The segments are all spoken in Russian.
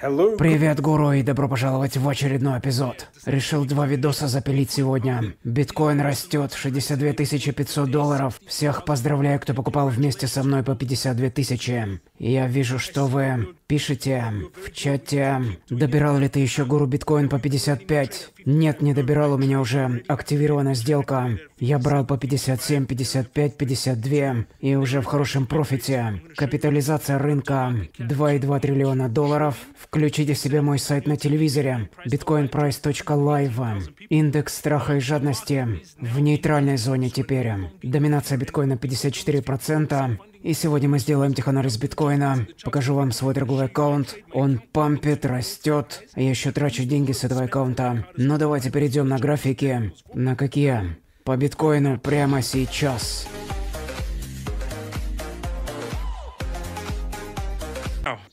Привет, гуру, и добро пожаловать в очередной эпизод. Решил два видоса запилить сегодня. Биткоин растет, 62 500 долларов. Всех поздравляю, кто покупал вместе со мной по 52 тысячи. Я вижу, что вы Пишите в чате, добирал ли ты еще гуру биткоин по 55? Нет, не добирал, у меня уже активирована сделка. Я брал по 57, 55, 52 и уже в хорошем профите. Капитализация рынка 2,2 триллиона долларов. Включите себе мой сайт на телевизоре bitcoinprice.live. Индекс страха и жадности в нейтральной зоне теперь. Доминация биткоина 54%. И сегодня мы сделаем техонар из биткоина. Покажу вам свой торговый аккаунт. Он пампит, растет. А я еще трачу деньги с этого аккаунта. Но ну, давайте перейдем на графики. На какие? По биткоину прямо сейчас.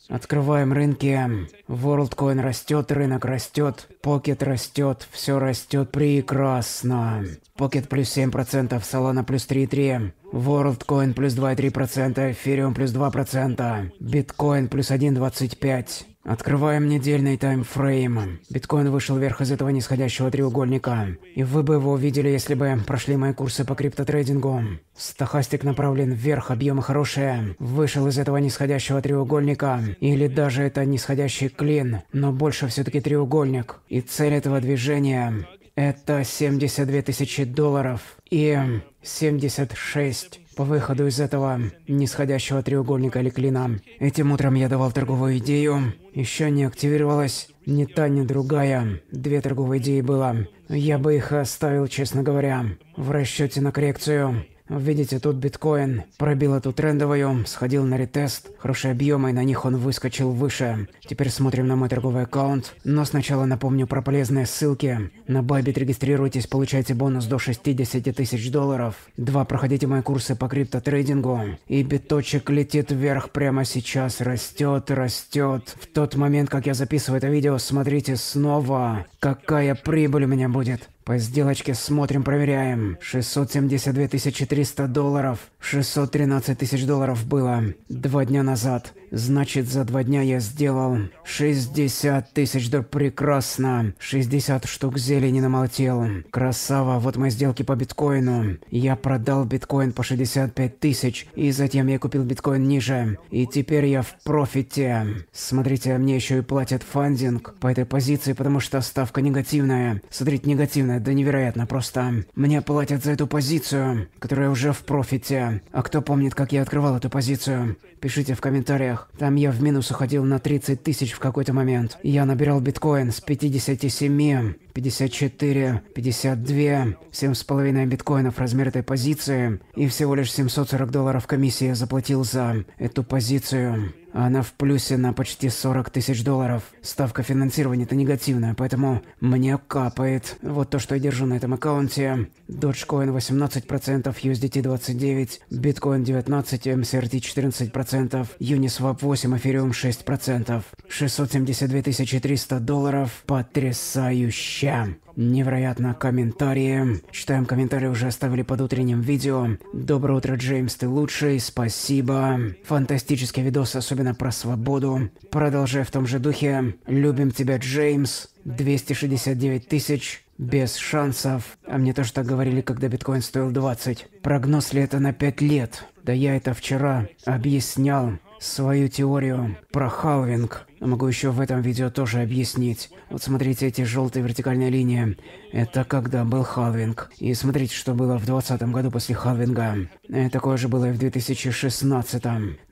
Открываем рынки. WorldCoin растет, рынок растет, Pocket растет, все растет прекрасно. Pocket плюс 7%, Solana плюс 3,3%, WorldCoin плюс 2,3%, Ethereum плюс 2%, Bitcoin плюс 1,25%. Открываем недельный таймфрейм. Биткоин вышел вверх из этого нисходящего треугольника. И вы бы его увидели, если бы прошли мои курсы по криптотрейдингу. Стохастик направлен вверх, объемы хорошие. Вышел из этого нисходящего треугольника. Или даже это нисходящий клин, но больше все-таки треугольник. И цель этого движения это 72 тысячи долларов и 76 по выходу из этого нисходящего треугольника или клина. Этим утром я давал торговую идею. Еще не активировалась ни та, ни другая. Две торговые идеи было. Я бы их оставил, честно говоря, в расчете на коррекцию. Видите, тут биткоин пробил эту трендовую, сходил на ретест, хорошие объемы, и на них он выскочил выше. Теперь смотрим на мой торговый аккаунт, но сначала напомню про полезные ссылки. На Bybit регистрируйтесь, получайте бонус до 60 тысяч долларов. Два, Проходите мои курсы по криптотрейдингу. И биточек летит вверх прямо сейчас, растет, растет. В тот момент, как я записываю это видео, смотрите снова, какая прибыль у меня будет. По сделочке смотрим, проверяем. 672 300 долларов. 613 тысяч долларов было два дня назад. Значит, за два дня я сделал 60 тысяч, да прекрасно. 60 штук зелени намолтел. Красава, вот мои сделки по биткоину. Я продал биткоин по 65 тысяч, и затем я купил биткоин ниже. И теперь я в профите. Смотрите, мне еще и платят фандинг по этой позиции, потому что ставка негативная. Смотрите, негативная, да невероятно просто. Мне платят за эту позицию, которая уже в профите. А кто помнит, как я открывал эту позицию? Пишите в комментариях. Там я в минус уходил на 30 тысяч в какой-то момент. Я набирал биткоин с 57, 54, 52, 7,5 биткоинов размер этой позиции. И всего лишь 740 долларов комиссия заплатил за эту позицию. Она в плюсе на почти 40 тысяч долларов. Ставка финансирования-то негативная, поэтому мне капает. Вот то, что я держу на этом аккаунте. Dogecoin 18%, USDT 29%, Bitcoin 19%, MCRT 14%, Uniswap 8%, Ethereum 6%. 672 300 долларов. Потрясающе! Невероятно, комментарии. Читаем комментарии, уже оставили под утренним видео. Доброе утро, Джеймс, ты лучший, спасибо. Фантастический видос, особенно про свободу. Продолжай в том же духе. Любим тебя, Джеймс. 269 тысяч. Без шансов. А мне тоже так говорили, когда биткоин стоил 20. Прогноз ли это на 5 лет? Да я это вчера объяснял свою теорию про халвинг могу еще в этом видео тоже объяснить. Вот смотрите эти желтые вертикальные линии. Это когда был халвинг. И смотрите, что было в 2020 году после халвинга. И э, такое же было и в 2016.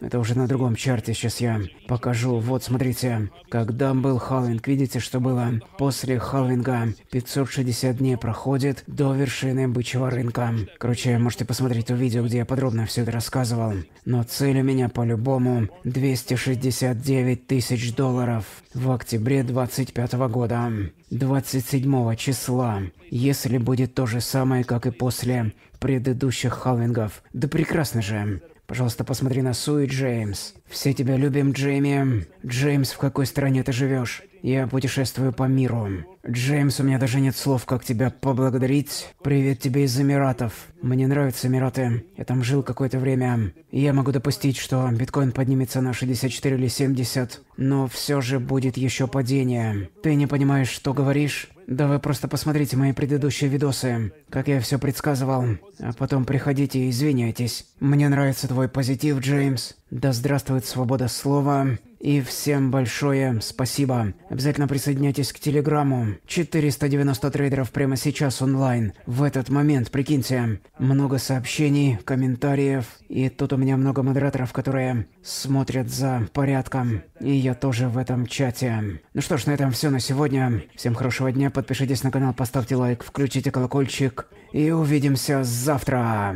Это уже на другом чарте сейчас я покажу. Вот смотрите, когда был халвинг, видите, что было? После халвинга 560 дней проходит до вершины бычьего рынка. Короче, можете посмотреть то видео, где я подробно все это рассказывал. Но цель у меня по-любому 269 тысяч долларов в октябре 25 года, 27 числа, если будет то же самое, как и после предыдущих халвингов. Да прекрасно же. Пожалуйста, посмотри на Суи, Джеймс. Все тебя любим, Джейми. Джеймс, в какой стране ты живешь? Я путешествую по миру. Джеймс, у меня даже нет слов, как тебя поблагодарить. Привет тебе из Эмиратов. Мне нравятся Эмираты. Я там жил какое-то время. я могу допустить, что биткоин поднимется на 64 или 70, но все же будет еще падение. Ты не понимаешь, что говоришь? Да вы просто посмотрите мои предыдущие видосы, как я все предсказывал. А потом приходите и извиняйтесь. Мне нравится твой позитив, Джеймс. Да здравствует свобода слова. И всем большое спасибо. Обязательно присоединяйтесь к телеграмму. 490 трейдеров прямо сейчас онлайн. В этот момент, прикиньте. Много сообщений, комментариев. И тут у меня много модераторов, которые смотрят за порядком. И я тоже в этом чате. Ну что ж, на этом все на сегодня. Всем хорошего дня. Подпишитесь на канал, поставьте лайк, включите колокольчик. И увидимся завтра.